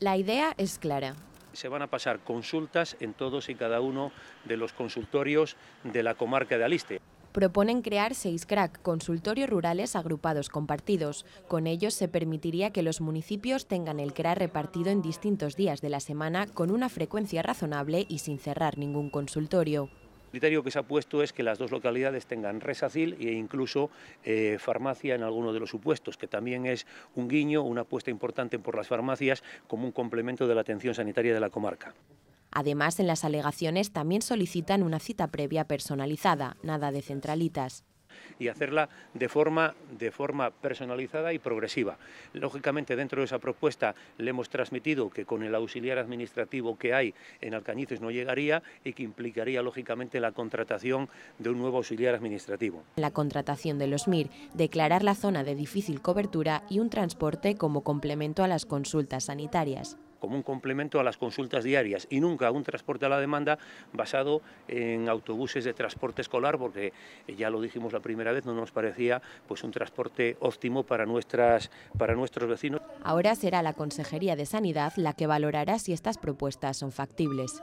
La idea es clara. Se van a pasar consultas en todos y cada uno de los consultorios de la comarca de Aliste proponen crear seis CRAC, consultorios rurales agrupados compartidos. Con ellos se permitiría que los municipios tengan el CRA repartido en distintos días de la semana con una frecuencia razonable y sin cerrar ningún consultorio. El criterio que se ha puesto es que las dos localidades tengan resacil e incluso eh, farmacia en alguno de los supuestos, que también es un guiño, una apuesta importante por las farmacias como un complemento de la atención sanitaria de la comarca. Además, en las alegaciones también solicitan una cita previa personalizada, nada de centralitas y hacerla de forma, de forma personalizada y progresiva. Lógicamente, dentro de esa propuesta le hemos transmitido que con el auxiliar administrativo que hay en Alcañices no llegaría y que implicaría, lógicamente, la contratación de un nuevo auxiliar administrativo. La contratación de los MIR, declarar la zona de difícil cobertura y un transporte como complemento a las consultas sanitarias como un complemento a las consultas diarias y nunca un transporte a la demanda basado en autobuses de transporte escolar, porque ya lo dijimos la primera vez, no nos parecía pues un transporte óptimo para, nuestras, para nuestros vecinos. Ahora será la Consejería de Sanidad la que valorará si estas propuestas son factibles.